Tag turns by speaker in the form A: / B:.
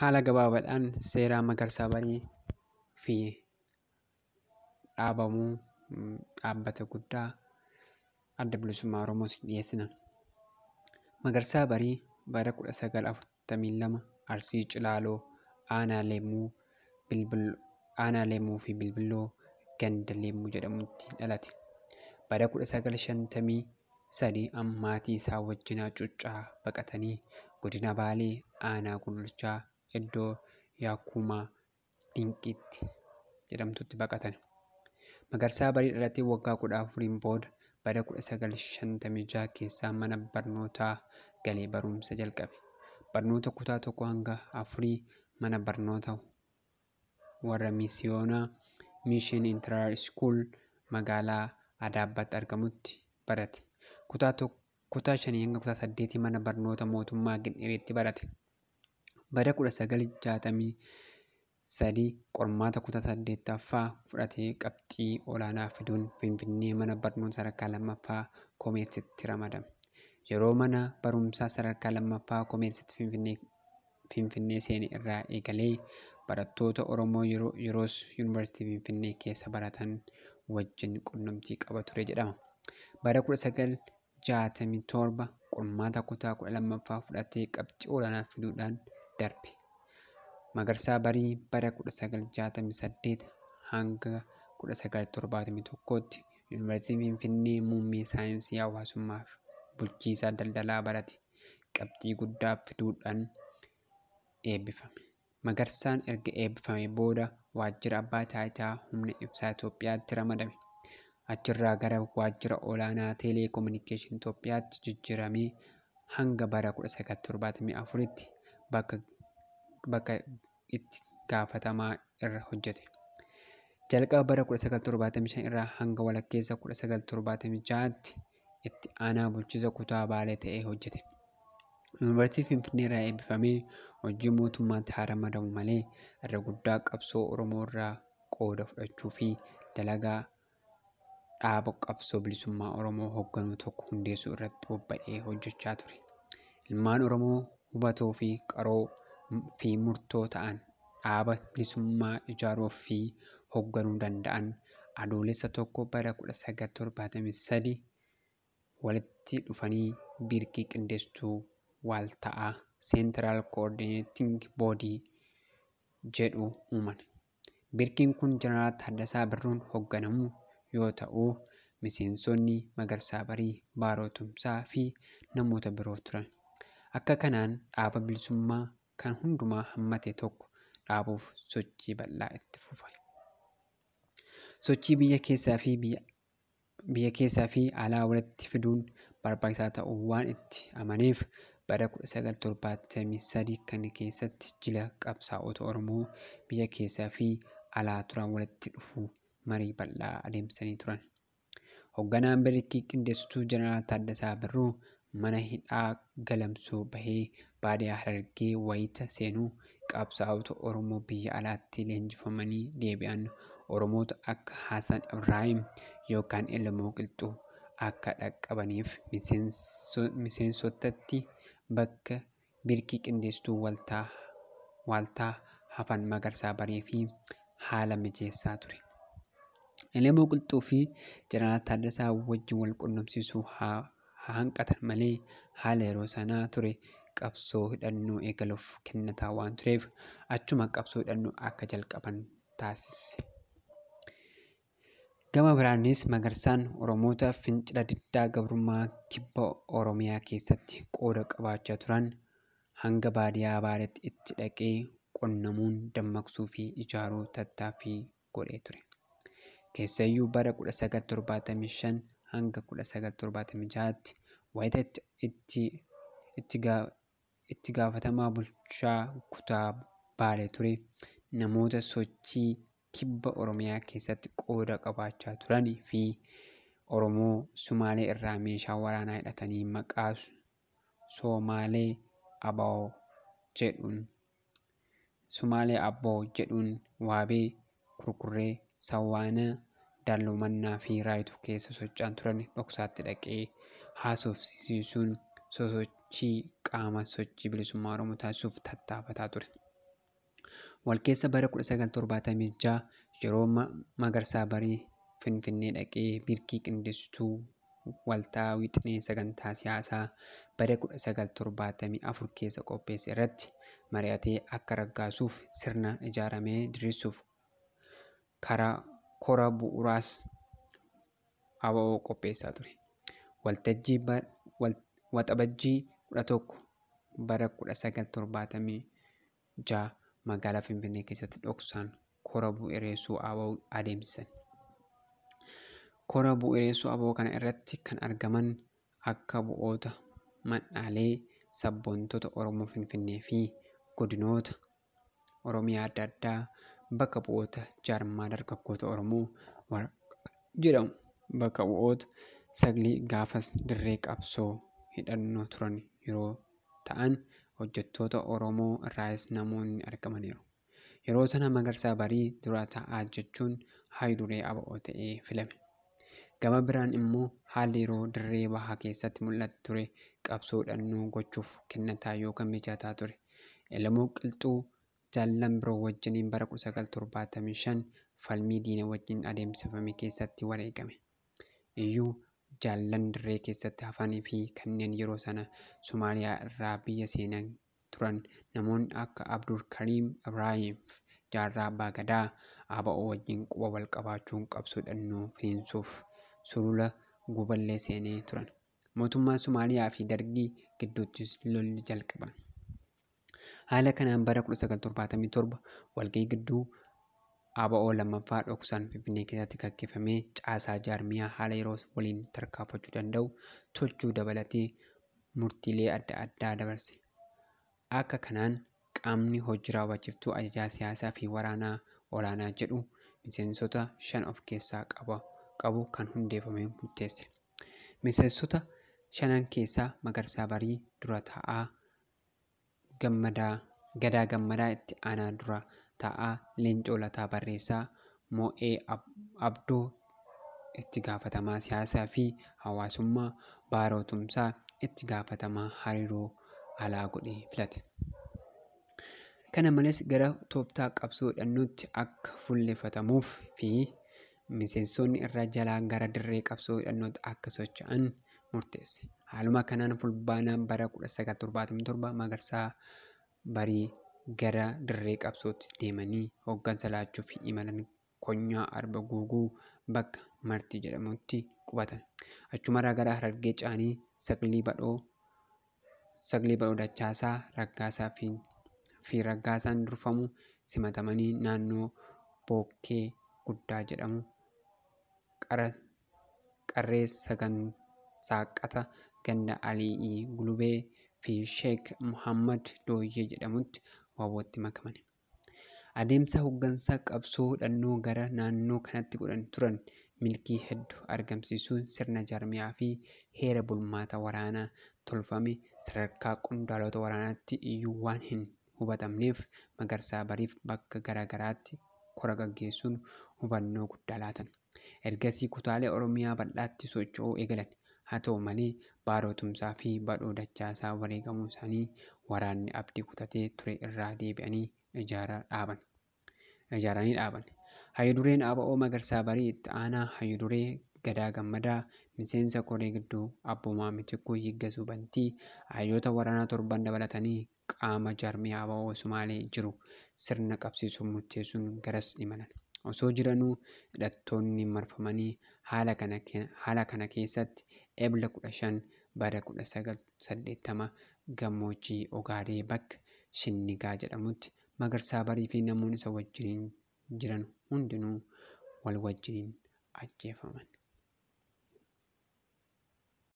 A: haala gabaabadhaan seera magarsaa barii fi dhaabamuu mm, dhaabbata guddaa adda bilisummaa Oromoos dhiyeessina. Magarsaa Barii bara 1942 Arsii Cilaaloo Aanaa Leemuu fi Bilbiloo Ganda Leemmuu jedhamutti dhalate. Bara sadi ammaatii isaa wajjina Cuccaa baqatanii godina Baalee Aanaa Gululchaa iddoo Yaakumaa Dinqiitti jedhamtutti baqatan. Magarsaa Dhalatee waggaa kudha afuriin booda bara 1956 keessaa mana barnootaa galee barumsa jalqabe. Barnoota kutaa tokko hanga afurii mana barnoota warra Misiyoonaa Mission Inter School magaalaa Adaabbaatti argamutti barate. Kutaa shanii hanga kutaa saddeetii mana barnoota mootummaa Gindhireetti barate. bara 1963 qormaata kutaa 8 fudhatee qabxii olaanaa fiduun Finfinnee mana barnootaa sadarkaa lammaffaa koomersiitti ramadam Yeroo mana barumsaa sadarkaa lammaffaa koomersiitti Finfinnee seen irraa eegalee barattoota Oromoo yeroos Yuunivarsiitii Finfinnee keessa baratan wajjin quunnamtii qaba ture jedhama. Bara torba qormaata kutaa 12 fudhatee qabxii olaanaa fiduudhaan darbe. Magarsaa barii bara 1968 hanga 1971tti Yuunivarsiitii Finfinnee muummee saayinsii hawaasummaa bulchiisa daldalaa barate. Qabxii guddaa fiduudhaan eebbifame. Magarsaan erga eebbifame booda waajjira abbaa taayitaa humna ibsaa Itoophiyaatti ramadame. Achirraa gara waajjira olaanaa teeleekoominikeeshinii Itoophiyaatti jijjiiramee hanga bara 1974tti bakka itti gaafatamaa irra hojjete. Jalqaba bara 1975 irraa hanga walakkeessa 1976tti itti aanaa bulchiinsa kutaa Baalee ta'ee hojjete. Yuunivarsiitii Finfinnee irraa eebbifamee hojii mootummaatti haaramadamu malee irra guddaa qabsoo Oromoo irraa qooda fudhachuu fi dalagaa dhaaba qabsoo bilisummaa Oromoo hoogganuu tokko hundeessuu irratti bobba'ee hojjechaa ture. Ilmaan Oromoo hubatoo fi qaroo fi murtoo ta'an dhaaba bilisummaa ijaaruu fi hoogganuu danda'an adoolessa tokko bara walitti dhufanii biirkii qindeessituu waalta'aa seentiraal koordineeting boodii jedhu uuman. Biirkiin kun Jeneraal Taaddasaa Birruun hoogganamu yoo ta'u, miseensonni Magarsaa Barii, Baaroo Tumsaa fi namoota biroo turan. Akka kanaan dhaaba bilisummaa kan hundumaa hammate tokko dhaabuuf sochii bal'aa itti fufa. Sochii biyya keessaa fi alaa walitti fiduun barbaachisaa ta'uu waan itti amaneef bara 1973 kan keessatti jila qabsaa'ota Oromoo biyya keessaa fi alaa turan walitti dhufuu marii bal'aa adeemsanii turan. hogganaan bariikii qindeessitu Jeneraal Taaddasaa Birruu mana hidhaa galamsoo bahee baadiyyaa Harargee wayita seenuu qabsaa'ota Oromoo biyya alaatti leenjifamanii deebi'an Oromoota akka Haasan Ibraahim yookaan Elamoo Qilxuu akka dhaqqabaniif miseensotatti bakka Birkii qindeestuu Waaltaa Hafan Magarsaa baree fi haala mijeessaa ture. ilmoo Qilxuu fi Jeneraal Taaddasaa wajjin wal quunnamsiisuu haa hanqatan malee haala yeroo sanaa ture qabsoo hidhannoo eegaluuf kennataa waan tureef achuma qabsoo hidhannoo akka jalqaban taasise. Gama biraanis magarsaan Oromoota fincira diddaa gabrummaa kibba Oromiyaa keessatti qooda qabaachaa turan hanga baadiyyaa baadaatti itti dhaqee qonnamuun dammaqsuu fi ijaaruu tattaaffii godhee ture. Keessayyuu bara 1975 hanga 1976tti wayita itti gaafatamaa bulchaa kutaa Baalee ture. Namoota sochii kibba Oromiyaa keessatti qooda qabaachaa turanii fi Oromoo Sumaalee irraa meeshaa waraanaa hidhatanii maqaa Somaalee Aboo jedhuun waabee, kurkurree, sawwaanaa Jaallumannaa fi Raayituu keessa socho'an turan dhoksaatti dhaqee haasofsiisuun sosochii qaama sochii bilisummaa Oromoo taasisuuf tattaafataa ture. Walkeessa bara 1976 yeroo Magarsaa barii Finfinnee dhaqee birkii Qindeessituu Waltaa Wixinee Sagantaa Siyaasaa bara 1974 keessa qopheesse irratti mari'atee akka raggaasuuf sirna ijaaramee dirisuuf karaa koraa bu'uuraas ABO qopheessaa ture. Waltajjii Waxabajjii 11 bara 1976 magaalaa Finfinnee keessatti dhoksaan koraa bu'ireessuu ABO adeemsisan. Koraa bu'ireessuu ABO kana irratti kan argaman akka bu'oota man'aalee sabboontoota Oromoo Finfinnee fi godinoota Oromiyaa adda addaa bakka bu'oota jaarmaa dargaggoota Oromoo Waraqqa jedhamu bakka bu'oota sagalee gaafas dirree qabsoo hidhannoo turan yeroo ta'an hojjettoota Oromoo irraas namoonni argamaniiru. Yeroo sana Magarsaa Barii dura taa'aa jechuun haayiduree aba'oo ta'ee filame. Gama biraan immoo haalli yeroo dirree bahaa keessatti mul'atu ture qabsoo hidhannoo gochuuf kennataa yookaan mijataa ture. Ilmoo qilxuu jaallan biroo wajjiniin bara 1975 falmii diina wajjin adeemsifame keessatti wareegame. Iyyuu jaallan dirree keessatti hafanii fi kanneen yeroo sana Somaaliyaa irraa biyya seenaa turan namoonni akka Abdul Kariim Ibraahim Jaarraa Abbaa Gadaa ABO wajjin quba walqabaachuun qabaachuun qabsoo dhannoo sulula guballee seenee turan. Mootummaan Somaaliyaa fi Dargii gidduutti lolli jalqaban. Haala kanaan bara 1977 walga'ii gidduu ABO lammaffaa dhoksan Finfinnee keessatti gaggeeffame caasaa jaarmiyaa haala yeroo waliin tarkaanfachuu danda'u tochuu dabalatee murtiilee adda addaa dabarse. Akka kanaan qaamni hojjiraa raawwachiiftuu ajajaa siyaasaa fi waraanaa olaanaa jedhu miseensota shan of keessaa qabu kan hundeeffame murteesse. Miseensota shanan keessaa Magarsaa Barii dura taa'aa Gadaa Gammadaa itti aanaa dura ta'aa Leencoo Lataa barreessaa Moo'ee Abdoo itti gaafatamaa siyaasaa fi hawaasummaa baarootumsaa itti gaafatamaa hariiroo alaa godhee filate. Kana malees gara tooftaa qabsoo hidhannootti akka fuulleffatamuuf fi miseensonni irra jalaa gara dirree qabsoo hidhannootti akka socho'an murteesse. Haaluma kanaan fulbaanaan bara 1977 Magarsaa barii gara dirree qabsootti deemanii hoggansa laachuu fi imalan konyaa Arba Guuguu bakka marti jedhamutti qubatan. achumarra gara Harargee caanii saglii badhoo Dachaasaa Raggaasaa fi Raggaasaan durfamu simatamanii naannoo Bookee Guddaa jedhamu qarree sagan saaqata ganda Alii Gulubee fi Sheek Muhammad Dooyyee jedhamutti waawwatti makaman. Adeemsa hoggansa qabsoo hudhannoo gara naannoo kanatti godhan turan milkii hedduu argamsiisuun sirna jaarmiyaa fi heera bulmaata waraanaa tolfame sadarkaa qundaalota waraanaatti iyyuu waan hin hubatamneef magarsaa bariif bakka garaa garaatti kora gaggeessuun hubannoo guddaa laatan. Ergasii kutaalee Oromiyaa bal'aatti socho'uu eegalan. Haa ta'u malee baarootumsaa fi badhoo dachaasaa wareegamuu isaanii waraanni abdii kutatee ture irraa deebi'anii ijaaranii dhaaban. Hayi-dureen Aba'oo Magarsaa Barii Itti Aanaa Hayi-duree Gadaa Gammadaa Miseensa Koree Gidduu Abboomaa Miccikkuu Yiggasuu Bantii hayyoota waraanaa torban dabalatanii qaama jarmee Aba'oo Sumaalee jiru sirna qabsiisuun murteessuun garas imalan. Osoo jiranuu hidhattoonni marfamanii haala kana keessatti ebla kudha shan bara kudha sagal saddeettama gammoojjii Ogaadee bakka Shinnigaa jedhamutti Magarsaa Barii fi namoonni isa wajjin jiran hundinuu wal wajjin ajjeefaman.